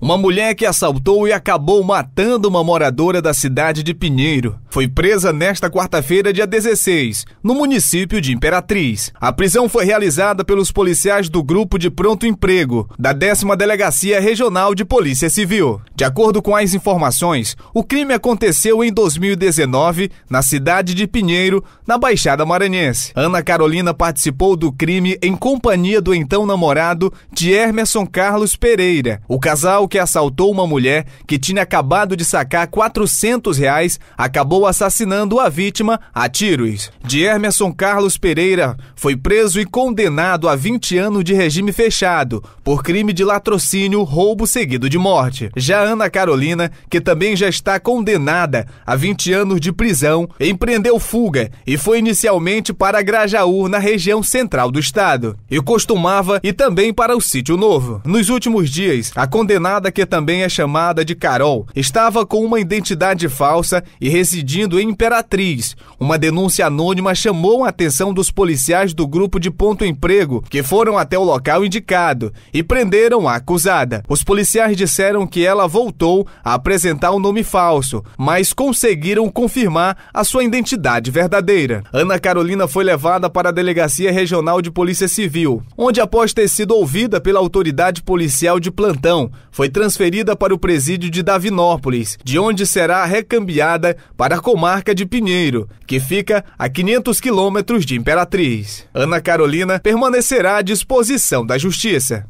uma mulher que assaltou e acabou matando uma moradora da cidade de Pinheiro foi presa nesta quarta-feira, dia 16, no município de Imperatriz. A prisão foi realizada pelos policiais do Grupo de Pronto Emprego, da 10 Delegacia Regional de Polícia Civil. De acordo com as informações, o crime aconteceu em 2019, na cidade de Pinheiro, na Baixada Maranhense. Ana Carolina participou do crime em companhia do então namorado de Hermerson Carlos Pereira, o casal que assaltou uma mulher que tinha acabado de sacar 400 reais acabou acabou assassinando a vítima a tiros. De Carlos Pereira foi preso e condenado a 20 anos de regime fechado por crime de latrocínio, roubo seguido de morte. Já Ana Carolina, que também já está condenada a 20 anos de prisão, empreendeu fuga e foi inicialmente para Grajaú, na região central do estado, e costumava e também para o sítio novo. Nos últimos dias, a condenada, que também é chamada de Carol, estava com uma identidade falsa e residia agredindo Imperatriz. Uma denúncia anônima chamou a atenção dos policiais do grupo de Ponto Emprego, que foram até o local indicado e prenderam a acusada. Os policiais disseram que ela voltou a apresentar o um nome falso, mas conseguiram confirmar a sua identidade verdadeira. Ana Carolina foi levada para a Delegacia Regional de Polícia Civil, onde, após ter sido ouvida pela autoridade policial de plantão, foi transferida para o presídio de Davinópolis, de onde será recambiada para comarca de Pinheiro, que fica a 500 quilômetros de Imperatriz. Ana Carolina permanecerá à disposição da Justiça.